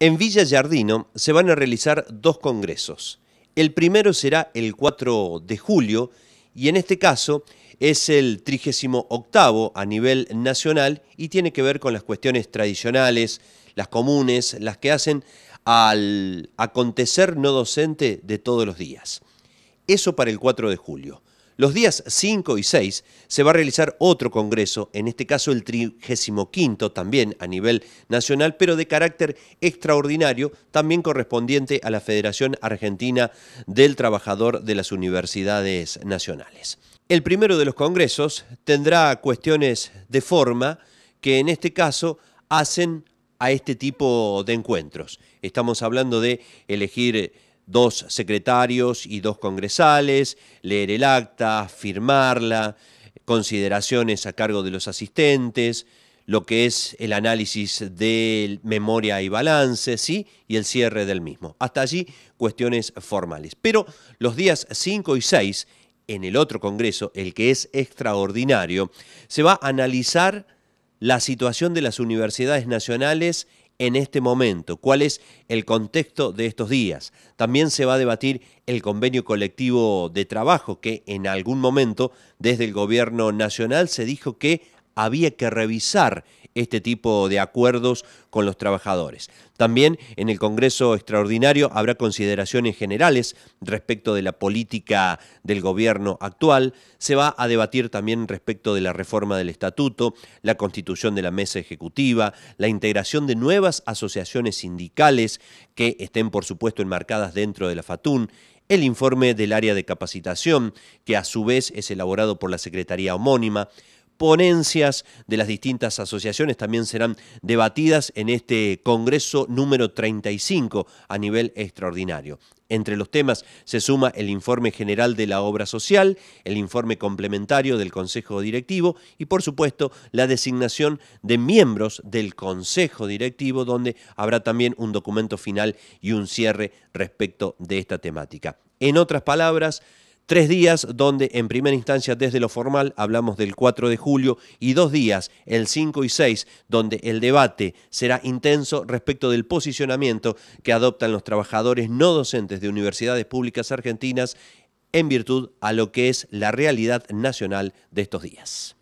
En Villa Yardino se van a realizar dos congresos. El primero será el 4 de julio y en este caso es el 38 a nivel nacional y tiene que ver con las cuestiones tradicionales, las comunes, las que hacen al acontecer no docente de todos los días. Eso para el 4 de julio. Los días 5 y 6 se va a realizar otro congreso, en este caso el 35 también a nivel nacional, pero de carácter extraordinario, también correspondiente a la Federación Argentina del Trabajador de las Universidades Nacionales. El primero de los congresos tendrá cuestiones de forma que en este caso hacen a este tipo de encuentros. Estamos hablando de elegir dos secretarios y dos congresales, leer el acta, firmarla, consideraciones a cargo de los asistentes, lo que es el análisis de memoria y balance, ¿sí? Y el cierre del mismo. Hasta allí cuestiones formales. Pero los días 5 y 6, en el otro Congreso, el que es extraordinario, se va a analizar la situación de las universidades nacionales en este momento, cuál es el contexto de estos días. También se va a debatir el convenio colectivo de trabajo que en algún momento desde el gobierno nacional se dijo que había que revisar este tipo de acuerdos con los trabajadores. También en el Congreso Extraordinario habrá consideraciones generales respecto de la política del gobierno actual. Se va a debatir también respecto de la reforma del estatuto, la constitución de la mesa ejecutiva, la integración de nuevas asociaciones sindicales que estén por supuesto enmarcadas dentro de la FATUN, el informe del área de capacitación, que a su vez es elaborado por la Secretaría homónima, ponencias de las distintas asociaciones también serán debatidas en este Congreso número 35 a nivel extraordinario. Entre los temas se suma el informe general de la obra social, el informe complementario del Consejo Directivo y, por supuesto, la designación de miembros del Consejo Directivo, donde habrá también un documento final y un cierre respecto de esta temática. En otras palabras, Tres días donde en primera instancia desde lo formal hablamos del 4 de julio y dos días, el 5 y 6, donde el debate será intenso respecto del posicionamiento que adoptan los trabajadores no docentes de universidades públicas argentinas en virtud a lo que es la realidad nacional de estos días.